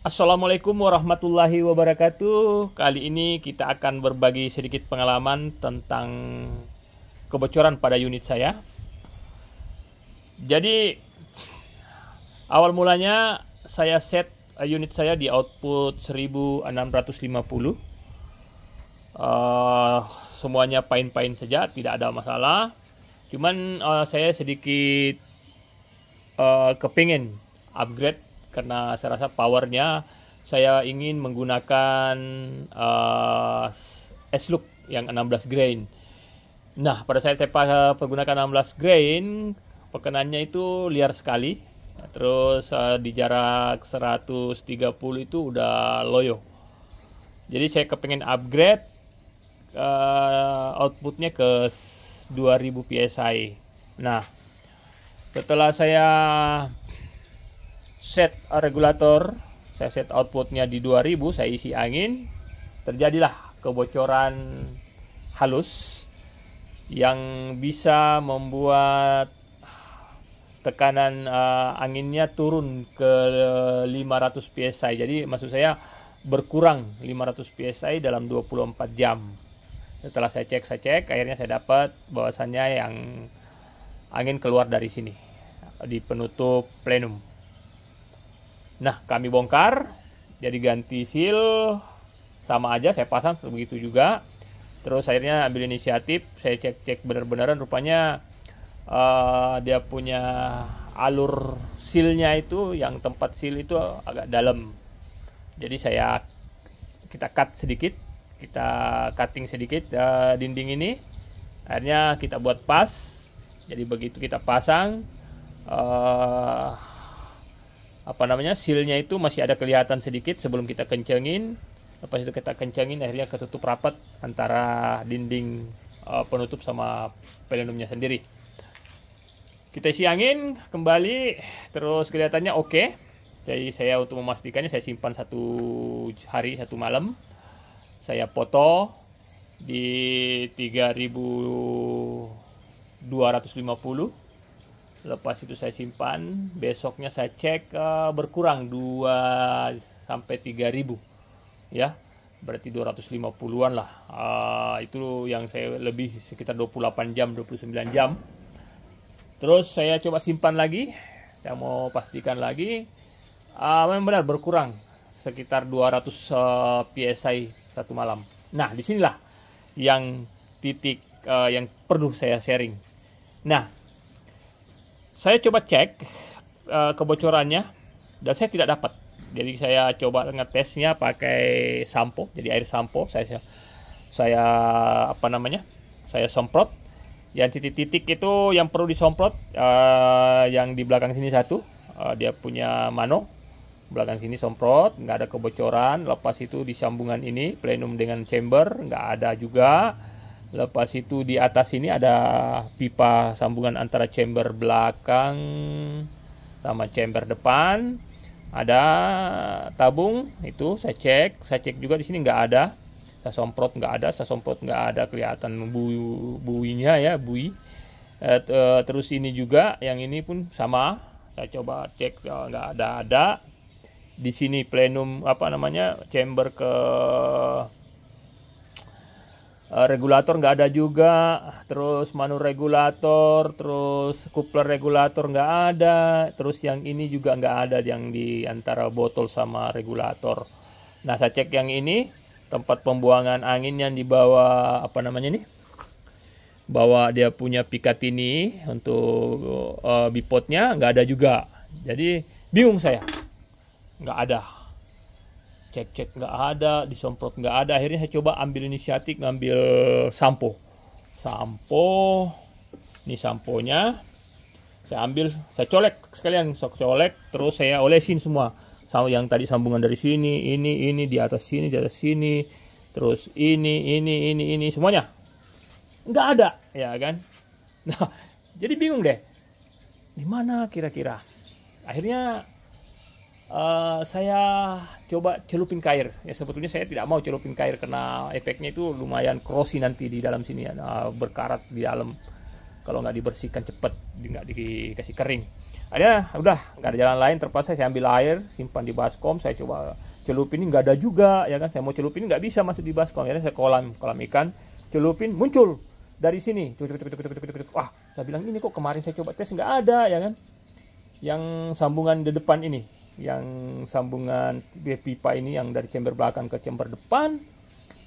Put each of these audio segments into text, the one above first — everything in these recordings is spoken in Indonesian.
Assalamualaikum warahmatullahi wabarakatuh. Kali ini kita akan berbagi sedikit pengalaman tentang kebocoran pada unit saya. Jadi awal mulanya saya set eh, unit saya di output 1650. Uh, eh, semuanya pain-pain saja, tidak ada masalah. Cuman uh, saya sedikit uh, kepingin upgrade karena saya rasa powernya saya ingin menggunakan uh, eh, S-Look yang 16 grain. Nah, pada saat saya pergunakan 16 grain, pekenannya itu liar sekali. Terus uh, di jarak 130 itu udah loyo. Jadi saya kepengen upgrade uh, outputnya ke 2000 psi. Nah, setelah saya set regulator, saya set outputnya di 2000, saya isi angin, terjadilah kebocoran halus yang bisa membuat tekanan uh, anginnya turun ke 500 psi. Jadi maksud saya berkurang 500 psi dalam 24 jam. Setelah saya cek, saya cek, akhirnya saya dapat bahwasannya yang angin keluar dari sini di penutup plenum. Nah, kami bongkar. Jadi ganti seal sama aja saya pasang begitu juga. Terus akhirnya ambil inisiatif, saya cek-cek benar beneran rupanya uh, dia punya alur sealnya itu yang tempat seal itu agak dalam. Jadi saya kita cut sedikit, kita cutting sedikit uh, dinding ini. Akhirnya kita buat pas. Jadi begitu kita pasang uh, apa namanya sealnya itu masih ada kelihatan sedikit sebelum kita kencengin lepas itu kita kencengin akhirnya ketutup rapat antara dinding uh, penutup sama pelindungnya sendiri kita isi angin kembali terus kelihatannya oke okay. jadi saya untuk memastikannya saya simpan satu hari satu malam saya foto di 3250 lepas itu saya simpan besoknya saya cek eh, berkurang 2 sampai ribu ya berarti 250-an lah eh, itu yang saya lebih sekitar 28 jam 29 jam terus saya coba simpan lagi saya mau pastikan lagi eh, memang benar berkurang sekitar 200 uh, PSI satu malam nah disinilah yang titik yang perlu saya sharing nah saya coba cek uh, kebocorannya dan saya tidak dapat jadi saya coba ngetesnya pakai sampo jadi air sampo saya saya apa namanya saya semprot yang titik-titik itu yang perlu disemprot uh, yang di belakang sini satu uh, dia punya mano belakang sini semprot nggak ada kebocoran lepas itu di sambungan ini plenum dengan chamber nggak ada juga lepas itu di atas ini ada pipa sambungan antara chamber belakang sama chamber depan ada tabung itu saya cek saya cek juga di sini nggak ada saya semprot nggak ada saya semprot nggak ada kelihatan bui buinya ya bui eh, eh, terus ini juga yang ini pun sama saya coba cek ya, nggak ada ada di sini plenum apa namanya chamber ke Eh, regulator nggak ada juga, terus manu regulator, terus coupler regulator nggak ada, terus yang ini juga nggak ada yang di antara botol sama regulator. Nah saya cek yang ini tempat pembuangan angin yang dibawa apa namanya nih? Bawa dia punya pikat ini untuk uh, eh, bipotnya nggak ada juga. Jadi bingung saya, nggak ada cek-cek nggak ada, disemprot nggak ada. Akhirnya saya coba ambil inisiatif ngambil sampo. Sampo, ini samponya. Saya ambil, saya colek sekalian, sok colek, terus saya olesin semua. Sama yang tadi sambungan dari sini, ini, ini, di atas sini, di atas sini, terus ini, ini, ini, ini, semuanya. Nggak ada, ya kan? Nah, jadi bingung deh. Di mana kira-kira? Akhirnya uh, saya coba celupin kair. Ya sebetulnya saya tidak mau celupin kair karena efeknya itu lumayan krosi nanti di dalam sini ya, nah, berkarat di dalam kalau nggak dibersihkan cepat, nggak dikasih kering. Ada, udah nggak ada jalan lain terpaksa saya ambil air, simpan di baskom, saya coba celupin ini nggak ada juga ya kan. Saya mau celupin nggak bisa masuk di baskom, ya saya kolam kolam ikan, celupin muncul dari sini. Wah, saya bilang ini kok kemarin saya coba tes nggak ada ya kan. Yang sambungan di depan ini yang sambungan pipa ini yang dari chamber belakang ke chamber depan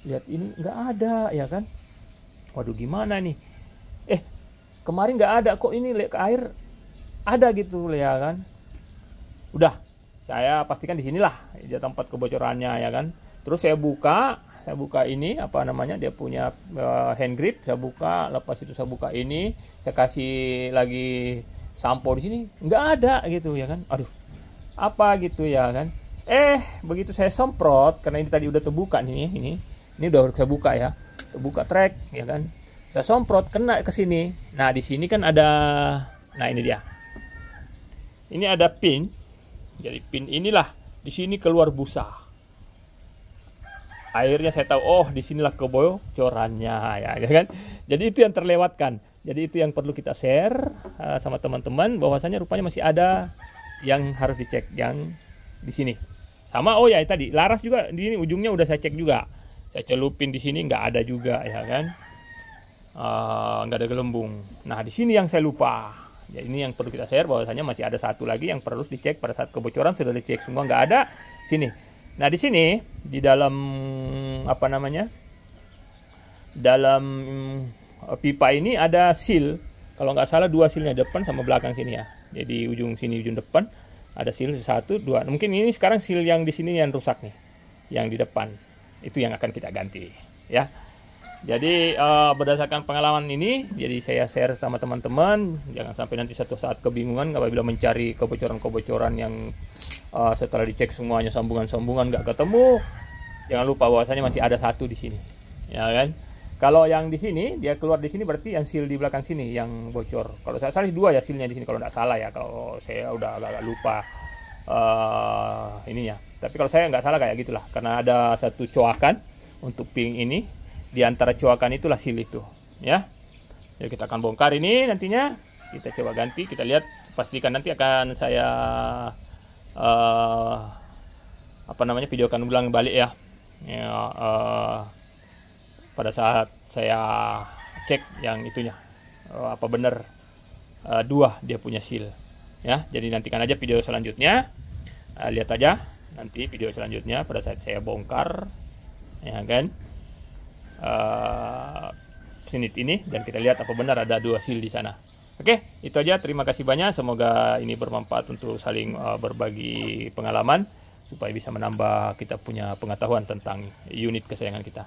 lihat ini nggak ada ya kan waduh gimana nih eh kemarin nggak ada kok ini lihat ke air ada gitu ya kan udah saya pastikan di sinilah dia tempat kebocorannya ya kan terus saya buka saya buka ini apa namanya dia punya uh, hand grip saya buka lepas itu saya buka ini saya kasih lagi sampo di sini nggak ada gitu ya kan aduh apa gitu ya kan eh begitu saya semprot karena ini tadi udah terbuka nih ini ini udah saya buka ya terbuka track ya kan saya semprot kena ke sini nah di sini kan ada nah ini dia ini ada pin jadi pin inilah di sini keluar busa airnya saya tahu oh disinilah kebocorannya ya, ya kan jadi itu yang terlewatkan jadi itu yang perlu kita share uh, sama teman-teman bahwasanya rupanya masih ada yang harus dicek yang di sini sama oh ya tadi laras juga di sini ujungnya udah saya cek juga saya celupin di sini nggak ada juga ya kan uh, nggak ada gelembung nah di sini yang saya lupa ya ini yang perlu kita share bahwasanya masih ada satu lagi yang perlu dicek pada saat kebocoran sudah dicek semua nggak ada sini nah di sini di dalam apa namanya dalam mm, pipa ini ada seal kalau nggak salah dua sealnya depan sama belakang sini ya jadi ujung sini ujung depan ada seal satu dua mungkin ini sekarang seal yang di sini yang rusak nih yang di depan itu yang akan kita ganti ya jadi uh, berdasarkan pengalaman ini jadi saya share sama teman-teman jangan sampai nanti satu saat kebingungan apabila mencari kebocoran-kebocoran yang uh, setelah dicek semuanya sambungan-sambungan nggak ketemu jangan lupa bahwasanya masih ada satu di sini ya kan kalau yang di sini dia keluar di sini berarti yang seal di belakang sini yang bocor. Kalau saya salah dua ya sealnya di sini kalau tidak salah ya kalau saya udah agak-agak lupa uh, eh, ininya. Tapi kalau saya nggak salah kayak gitulah karena ada satu coakan untuk ping ini di antara coakan itulah seal itu ya. Jadi ya, kita akan bongkar ini nantinya kita coba ganti kita lihat pastikan nanti akan saya uh, apa namanya videokan ulang balik ya. Ya uh, pada saat saya cek yang itunya eh, apa benar eh, dua dia punya seal ya jadi nantikan aja video selanjutnya eh, lihat aja nanti video selanjutnya pada saat saya bongkar ya kan uh, sinit ini dan kita lihat apa benar ada dua seal di sana Oke, itu aja. Terima kasih banyak. Semoga ini bermanfaat untuk saling uh, berbagi pengalaman supaya bisa menambah kita punya pengetahuan tentang unit kesayangan kita.